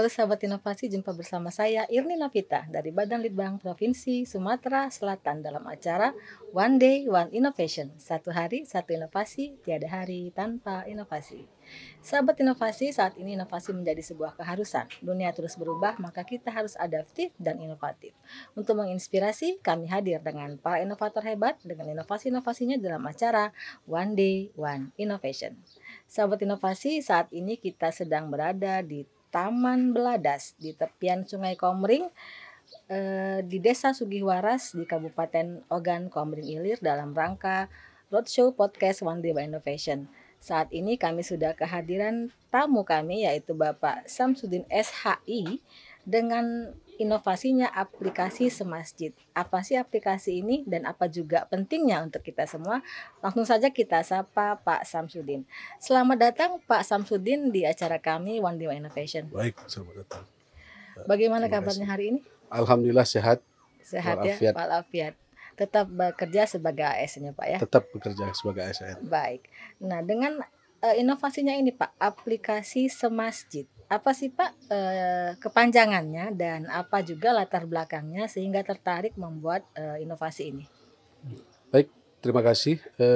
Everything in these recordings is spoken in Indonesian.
Halo sahabat inovasi, jumpa bersama saya Irni Novita dari Badan Litbang Provinsi Sumatera Selatan dalam acara One Day One Innovation. Satu hari, satu inovasi, tiada hari tanpa inovasi. Sahabat inovasi, saat ini inovasi menjadi sebuah keharusan. Dunia terus berubah, maka kita harus adaptif dan inovatif. Untuk menginspirasi, kami hadir dengan para inovator hebat dengan inovasi-inovasinya dalam acara One Day One Innovation. Sahabat inovasi, saat ini kita sedang berada di Taman Beladas di tepian Sungai Komering eh, di Desa Sugihwaras di Kabupaten Ogan Komering Ilir dalam rangka Roadshow Podcast One Day by Innovation. Saat ini kami sudah kehadiran tamu kami yaitu Bapak Samsudin SHI dengan inovasinya aplikasi semasjid. Apa sih aplikasi ini dan apa juga pentingnya untuk kita semua? Langsung saja kita sapa Pak Samsudin. Selamat datang Pak Samsudin di acara kami One Dima Innovation. Baik, selamat datang. Eh, bagaimana kabarnya hari ini? Alhamdulillah sehat. Sehat ya, walafiat. ya, walafiat tetap bekerja sebagai ASN ya Pak ya? Tetap bekerja sebagai ASN. Baik. Nah, dengan eh, inovasinya ini Pak, aplikasi Semasjid apa sih Pak e, kepanjangannya dan apa juga latar belakangnya sehingga tertarik membuat e, inovasi ini? Baik, terima kasih. E,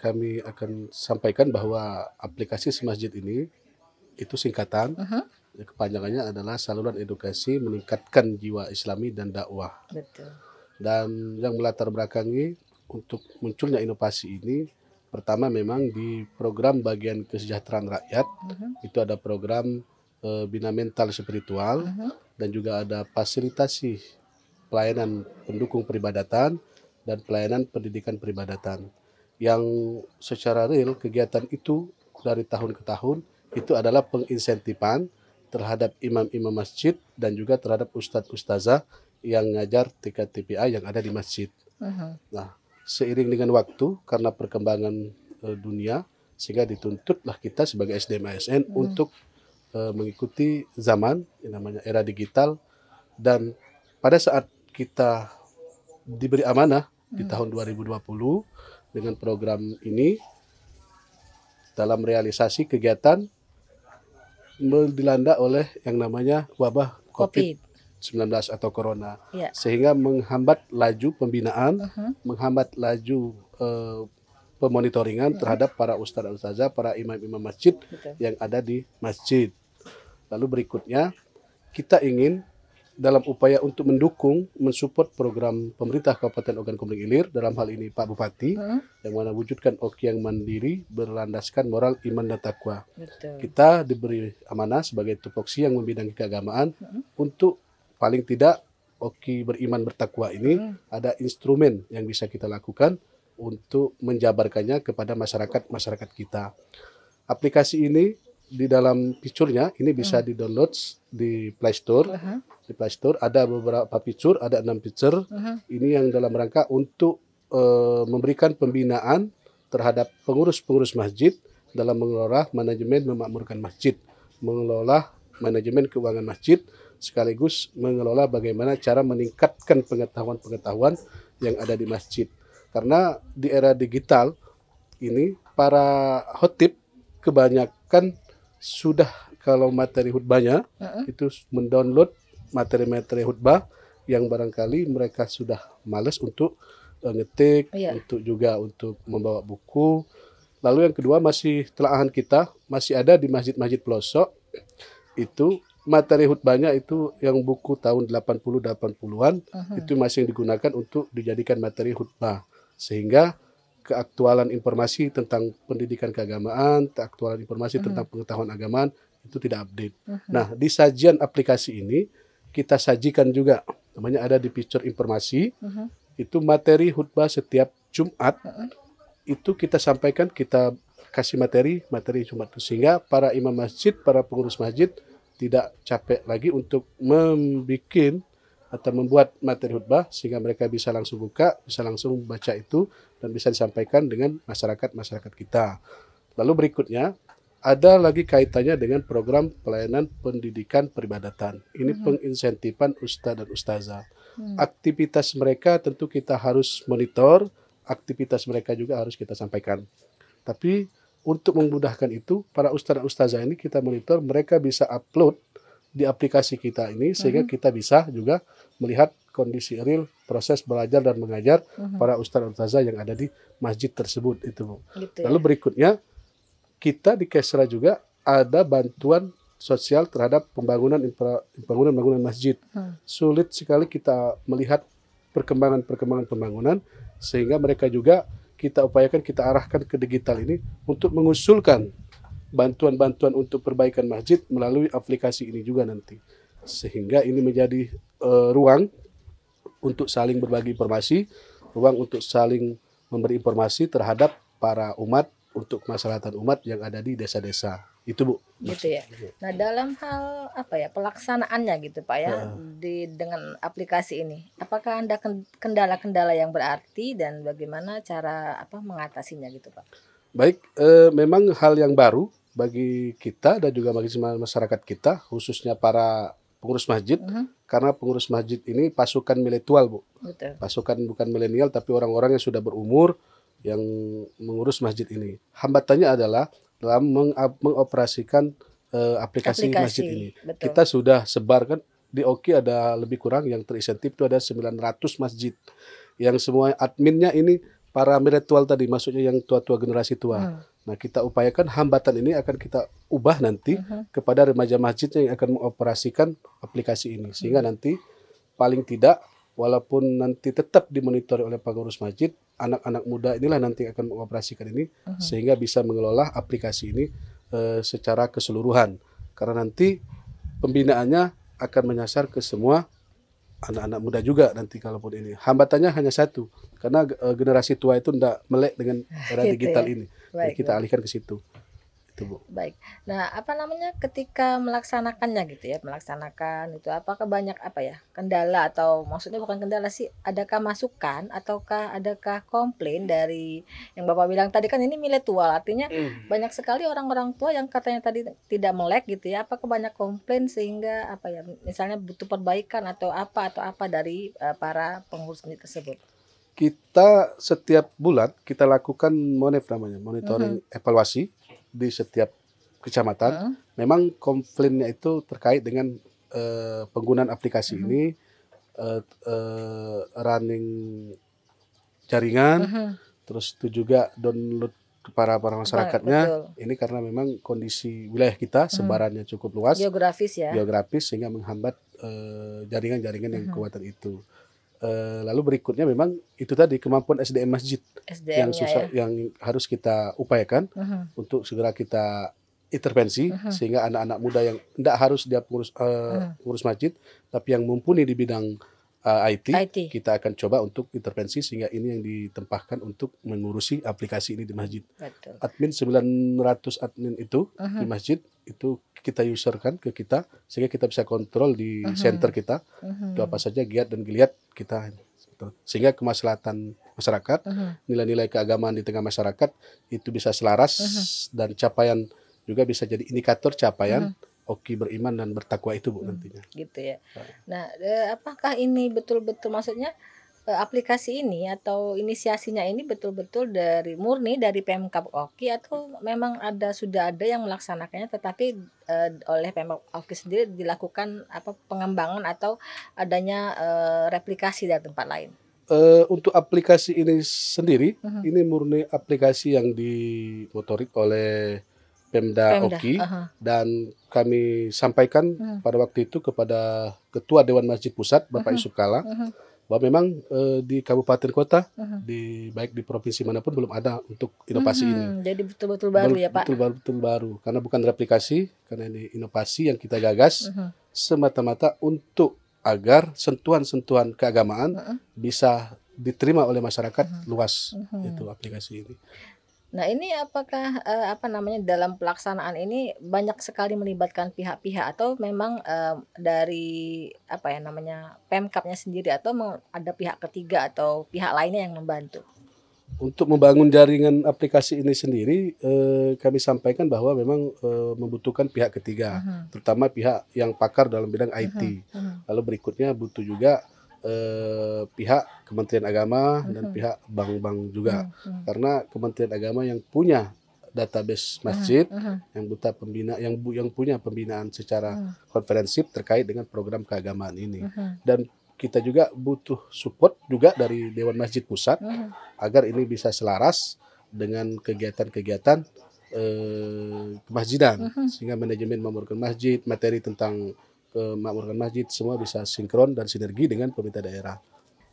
kami akan sampaikan bahwa aplikasi Semasjid ini itu singkatan. Uh -huh. Ya, kepanjangannya adalah saluran edukasi meningkatkan jiwa islami dan dakwah. Betul. Dan yang melatar belakangi untuk munculnya inovasi ini pertama memang di program bagian kesejahteraan rakyat uh -huh. itu ada program Eh, bina mental spiritual uh -huh. dan juga ada fasilitasi pelayanan pendukung peribadatan dan pelayanan pendidikan peribadatan yang secara real kegiatan itu dari tahun ke tahun itu adalah penginsentifan terhadap imam-imam masjid dan juga terhadap ustadz-ustazah yang ngajar TPA yang ada di masjid. Uh -huh. Nah, seiring dengan waktu karena perkembangan uh, dunia sehingga dituntutlah kita sebagai SDM ASN uh -huh. untuk Eh, mengikuti zaman yang namanya era digital dan pada saat kita diberi amanah di hmm. tahun 2020 dengan program ini dalam realisasi kegiatan dilanda oleh yang namanya wabah COVID-19 atau corona Yeah. sehingga menghambat laju pembinaan, uh -huh. menghambat laju uh, pemonitoringan uh -huh. terhadap para ustadz dan ustazah, para imam-imam masjid Betul. yang ada di masjid. Lalu berikutnya, kita ingin dalam upaya untuk mendukung, mensupport program pemerintah Kabupaten Ogan Komering Ilir, dalam hal ini Pak Bupati, hmm? yang mana wujudkan Oki yang mandiri berlandaskan moral iman dan takwa. Kita diberi amanah sebagai tupoksi yang membidangi keagamaan hmm? untuk paling tidak Oki beriman bertakwa ini hmm. ada instrumen yang bisa kita lakukan untuk menjabarkannya kepada masyarakat masyarakat kita. Aplikasi ini di dalam fiturnya ini bisa hmm. di-download di Play Store. Uh -huh. Di Play Store ada beberapa fitur, ada enam fitur. Uh -huh. Ini yang dalam rangka untuk uh, memberikan pembinaan terhadap pengurus-pengurus masjid dalam mengelola manajemen memakmurkan masjid, mengelola manajemen keuangan masjid sekaligus mengelola bagaimana cara meningkatkan pengetahuan-pengetahuan yang ada di masjid. Karena di era digital ini para tip kebanyakan sudah kalau materi khutbahnya uh-uh. itu mendownload materi-materi khutbah yang barangkali mereka sudah males untuk uh, ngetik, yeah. untuk juga untuk membawa buku. Lalu yang kedua masih telahan kita masih ada di masjid-masjid pelosok itu materi khutbahnya itu yang buku tahun 80 80-an uh -huh. itu masih digunakan untuk dijadikan materi khutbah. Sehingga keaktualan informasi tentang pendidikan keagamaan, keaktualan informasi mm-hmm. tentang pengetahuan agama itu tidak update. Mm-hmm. Nah, di sajian aplikasi ini kita sajikan juga namanya ada di picture informasi. Mm-hmm. Itu materi khutbah setiap Jumat itu kita sampaikan, kita kasih materi, materi Jumat itu sehingga para imam masjid, para pengurus masjid tidak capek lagi untuk membuat atau membuat materi khutbah sehingga mereka bisa langsung buka, bisa langsung baca itu dan bisa disampaikan dengan masyarakat-masyarakat kita. Lalu berikutnya ada lagi kaitannya dengan program pelayanan pendidikan peribadatan. Ini hmm. penginsentifan ustadz dan ustazah. Mm. Aktivitas mereka tentu kita harus monitor, aktivitas mereka juga harus kita sampaikan. Tapi untuk memudahkan itu, para ustadz dan ustazah ini kita monitor mereka bisa upload di aplikasi kita ini sehingga mm -hmm. kita bisa juga melihat kondisi real proses belajar dan mengajar mm -hmm. para ustadz ustazah yang ada di masjid tersebut itu bu. Gitu Lalu ya. berikutnya kita di Kesra juga ada bantuan sosial terhadap pembangunan infra, pembangunan masjid. Hmm. Sulit sekali kita melihat perkembangan-perkembangan pembangunan sehingga mereka juga kita upayakan kita arahkan ke digital ini untuk mengusulkan bantuan-bantuan untuk perbaikan masjid melalui aplikasi ini juga nanti. Sehingga ini menjadi uh, ruang untuk saling berbagi informasi, ruang untuk saling memberi informasi terhadap para umat untuk kemaslahatan umat yang ada di desa-desa itu bu gitu ya nah dalam hal apa ya pelaksanaannya gitu pak ya nah. di dengan aplikasi ini apakah anda kendala-kendala yang berarti dan bagaimana cara apa mengatasinya gitu pak Baik, e, memang hal yang baru bagi kita dan juga bagi masyarakat kita, khususnya para pengurus masjid, mm -hmm. karena pengurus masjid ini pasukan miletual, Bu. Betul. Pasukan bukan milenial, tapi orang-orang yang sudah berumur yang mengurus masjid ini. Hambatannya adalah dalam meng mengoperasikan e, aplikasi, aplikasi masjid ini. Betul. Kita sudah sebarkan di Oki ada lebih kurang yang terinsentif itu ada 900 masjid yang semua adminnya ini para miritual tadi, maksudnya yang tua-tua generasi tua. Hmm. Nah, kita upayakan hambatan ini akan kita ubah nanti -huh. Hmm. kepada remaja masjid yang akan mengoperasikan aplikasi ini hmm. sehingga nanti paling tidak walaupun nanti tetap dimonitor oleh pengurus masjid, anak-anak muda inilah nanti akan mengoperasikan ini uh hmm. -huh. sehingga bisa mengelola aplikasi ini uh, secara keseluruhan. Karena nanti pembinaannya akan menyasar ke semua anak-anak muda juga nanti kalaupun ini. Hambatannya hanya satu, karena uh, generasi tua itu tidak melek dengan era gitu digital ya? ini. Baik, kita baik. alihkan ke situ. Itu, Bu. Baik. Nah, apa namanya ketika melaksanakannya gitu ya, melaksanakan itu apakah banyak apa ya? kendala atau maksudnya bukan kendala sih, adakah masukan ataukah adakah komplain dari yang Bapak bilang tadi kan ini tua artinya hmm. banyak sekali orang-orang tua yang katanya tadi tidak melek gitu ya. Apakah banyak komplain sehingga apa ya misalnya butuh perbaikan atau apa atau apa dari uh, para pengurus ini tersebut? kita setiap bulan kita lakukan monef namanya monitoring mm-hmm. evaluasi di setiap kecamatan. Mm-hmm. Memang komplainnya itu terkait dengan uh, penggunaan aplikasi mm-hmm. ini uh, uh, running jaringan, mm-hmm. terus itu juga download para para masyarakatnya. Betul. Ini karena memang kondisi wilayah kita mm-hmm. sebarannya mm-hmm. cukup luas, geografis ya, geografis sehingga menghambat jaringan-jaringan uh, jaringan yang kekuatan mm-hmm. itu. Eh, lalu berikutnya memang itu tadi kemampuan SDM masjid SDM yang susah ya. yang harus kita upayakan uh mhm. -huh. untuk segera kita intervensi uh mhm. -huh. sehingga anak-anak muda yang tidak harus dia pengurus uh, uh -huh. masjid tapi yang mumpuni di bidang uh, eh, IT, IT kita akan coba untuk intervensi sehingga ini yang ditempahkan untuk mengurusi aplikasi ini di masjid. Betul. Admin 900 admin itu uh -huh. di mhm. masjid itu kita user kan ke kita sehingga kita bisa kontrol di uh mhm. -huh. center kita uh mhm. -huh. itu apa saja giat dan geliat kita gitu. sehingga kemaslahatan masyarakat mhm. nilai-nilai keagamaan di tengah masyarakat itu bisa selaras uh -huh. dan capaian juga bisa jadi indikator capaian uh -huh. Oki beriman dan bertakwa itu bu nantinya. Gitu ya. Nah, nah eh, apakah ini betul-betul maksudnya Eh, aplikasi ini atau inisiasinya ini betul-betul dari murni dari Pemkab Oki atau memang ada sudah ada yang melaksanakannya tetapi eh, oleh Pemkab Oki sendiri dilakukan apa pengembangan atau adanya eh, replikasi dari tempat lain? Uh, untuk aplikasi ini sendiri, uh mhm. -huh. ini murni aplikasi yang dimotorik oleh Pemda, Pemda Oki uh -huh. dan kami sampaikan uh mhm. -huh. pada waktu itu kepada Ketua Dewan Masjid Pusat Bapak uh mhm. -huh. Yusuf Kala. Uh -huh bahwa memang uh, di kabupaten kota uh-huh. di baik di provinsi manapun belum ada untuk inovasi -huh. Mhm, ini. Jadi betul-betul baru Bel- ya Pak. Betul betul baru karena bukan replikasi karena ini inovasi yang kita gagas uh-huh. semata-mata untuk agar sentuhan-sentuhan keagamaan uh-huh. bisa diterima oleh masyarakat uh-huh. luas uh-huh. itu aplikasi ini. Nah, ini apakah uh, apa namanya dalam pelaksanaan ini banyak sekali melibatkan pihak-pihak atau memang uh, dari apa ya namanya Pemkapnya sendiri atau ada pihak ketiga atau pihak lainnya yang membantu? Untuk membangun jaringan aplikasi ini sendiri eh, kami sampaikan bahwa memang eh, membutuhkan pihak ketiga, uh mhm. -huh. terutama pihak yang pakar dalam bidang IT. Uh mhm. -huh. Mhm. Uh -huh. Lalu berikutnya butuh juga eh, pihak Kementerian Agama Betul. dan mm-hmm. pihak bank-bank juga hmm. karena Kementerian Agama yang punya database mm-hmm. masjid uh, yang buta pembina yang yang punya pembinaan secara uh, konferensif terkait dengan program keagamaan ini uh, dan kita juga butuh support juga dari Dewan Masjid Pusat uh, agar ini bisa selaras dengan kegiatan-kegiatan eh, masjidan uh, sehingga manajemen memerlukan masjid materi tentang kemakmuran masjid semua bisa sinkron dan sinergi dengan pemerintah daerah.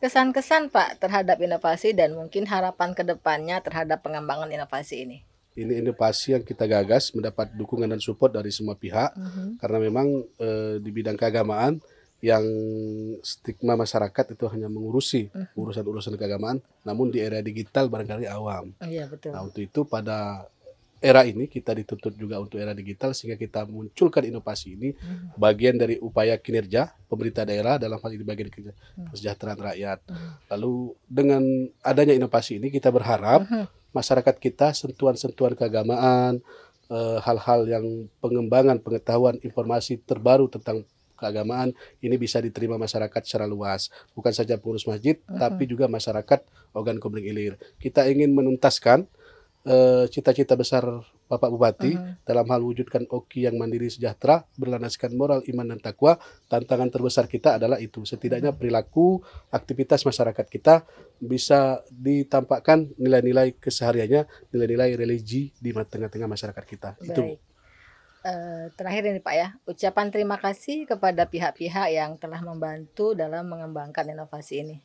Kesan-kesan Pak terhadap inovasi dan mungkin harapan kedepannya terhadap pengembangan inovasi ini. Ini inovasi yang kita gagas mendapat dukungan dan support dari semua pihak mm -hmm. karena memang e, di bidang keagamaan yang stigma masyarakat itu hanya mengurusi mhm. urusan-urusan keagamaan, namun di era digital barangkali awam. Oh, iya, betul. Nah untuk itu pada era ini kita dituntut juga untuk era digital sehingga kita munculkan inovasi ini hmm. bagian dari upaya kinerja pemerintah daerah dalam hal ini bagian kinerja hmm. kesejahteraan rakyat. Hmm. Lalu dengan adanya inovasi ini kita berharap hmm. masyarakat kita sentuhan-sentuhan keagamaan, eh, hal-hal e, yang pengembangan pengetahuan informasi terbaru tentang keagamaan ini bisa diterima masyarakat secara luas, bukan saja pengurus masjid, uh tapi juga masyarakat organ komunik ilir. Kita ingin menuntaskan Eh, cita-cita besar Bapak Bupati uh-huh. dalam hal wujudkan OKI yang mandiri sejahtera, berlandaskan moral, iman dan takwa, tantangan terbesar kita adalah itu. Setidaknya perilaku, aktivitas masyarakat kita bisa ditampakkan nilai-nilai kesehariannya, nilai-nilai religi di tengah-tengah masyarakat kita. Baik. Itu. Uh, eh, terakhir ini Pak ya, ucapan terima kasih kepada pihak-pihak yang telah membantu dalam mengembangkan inovasi ini.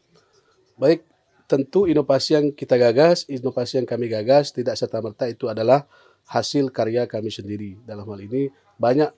Baik, tentu inovasi yang kita gagas, inovasi yang kami gagas tidak serta-merta itu adalah hasil karya kami sendiri. Dalam hal ini banyak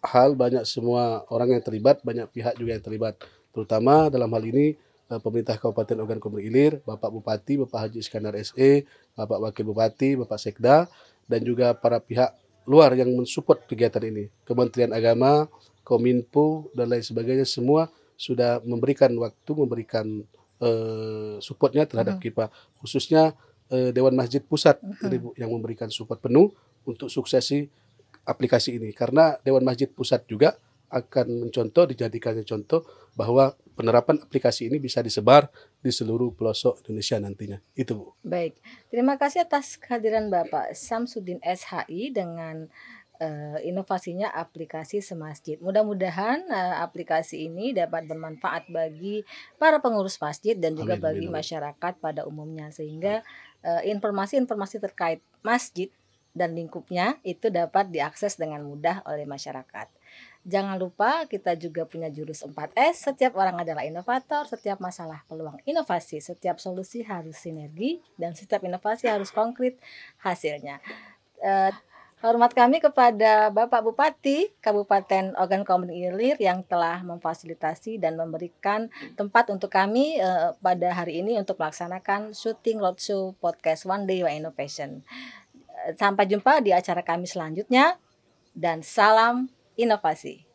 hal, banyak semua orang yang terlibat, banyak pihak juga yang terlibat. Terutama dalam hal ini eh, pemerintah Kabupaten Ogan komering Ilir, Bapak Bupati, Bapak Haji Iskandar SE, Bapak Wakil Bupati, Bapak Sekda, dan juga para pihak luar yang mensupport kegiatan ini. Kementerian Agama, Kominfo, dan lain sebagainya semua sudah memberikan waktu, memberikan Eh, supportnya terhadap hmm. KIPA khususnya uh, Dewan Masjid Pusat hmm. yang memberikan support penuh untuk suksesi aplikasi ini karena Dewan Masjid Pusat juga akan mencontoh dijadikannya contoh bahwa penerapan aplikasi ini bisa disebar di seluruh pelosok Indonesia nantinya. Itu Bu. Baik. Terima kasih atas kehadiran Bapak Samsudin SHI dengan uh, inovasinya aplikasi Semasjid. Mudah-mudahan uh, aplikasi ini dapat bermanfaat bagi para pengurus masjid dan juga amin, bagi amin. masyarakat pada umumnya sehingga eh, informasi-informasi uh, terkait masjid dan lingkupnya itu dapat diakses dengan mudah oleh masyarakat. Jangan lupa kita juga punya jurus 4S, setiap orang adalah inovator, setiap masalah peluang inovasi, setiap solusi harus sinergi, dan setiap inovasi harus konkret hasilnya. Uh, Hormat kami kepada Bapak Bupati Kabupaten Ogan Komering Ilir yang telah memfasilitasi dan memberikan tempat untuk kami uh, pada hari ini untuk melaksanakan syuting roadshow podcast One Day One Innovation. Eh, sampai jumpa di acara kami selanjutnya dan salam inovasi.